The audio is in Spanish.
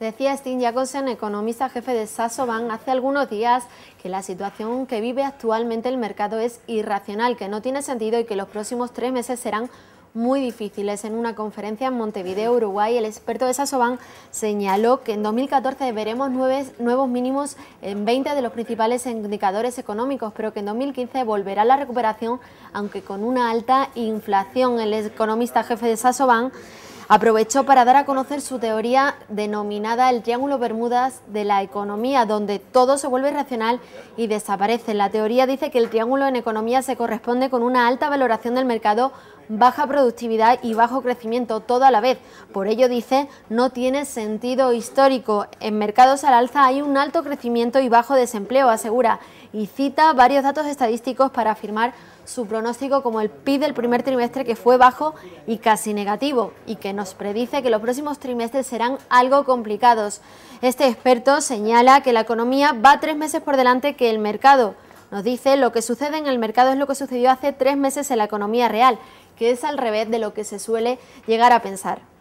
Decía Steve Jacobsen, economista jefe de Sasoban, hace algunos días que la situación que vive actualmente el mercado es irracional, que no tiene sentido y que los próximos tres meses serán muy difíciles. En una conferencia en Montevideo, Uruguay, el experto de Sasoban señaló que en 2014 veremos nuevos mínimos en 20 de los principales indicadores económicos, pero que en 2015 volverá la recuperación, aunque con una alta inflación. El economista jefe de Sasoban aprovechó para dar a conocer su teoría denominada el Triángulo Bermudas de la economía, donde todo se vuelve irracional y desaparece. La teoría dice que el triángulo en economía se corresponde con una alta valoración del mercado baja productividad y bajo crecimiento todo a la vez. Por ello, dice, no tiene sentido histórico. En mercados al alza hay un alto crecimiento y bajo desempleo, asegura, y cita varios datos estadísticos para afirmar su pronóstico como el PIB del primer trimestre que fue bajo y casi negativo y que nos predice que los próximos trimestres serán algo complicados. Este experto señala que la economía va tres meses por delante que el mercado. Nos dice lo que sucede en el mercado es lo que sucedió hace tres meses en la economía real que es al revés de lo que se suele llegar a pensar.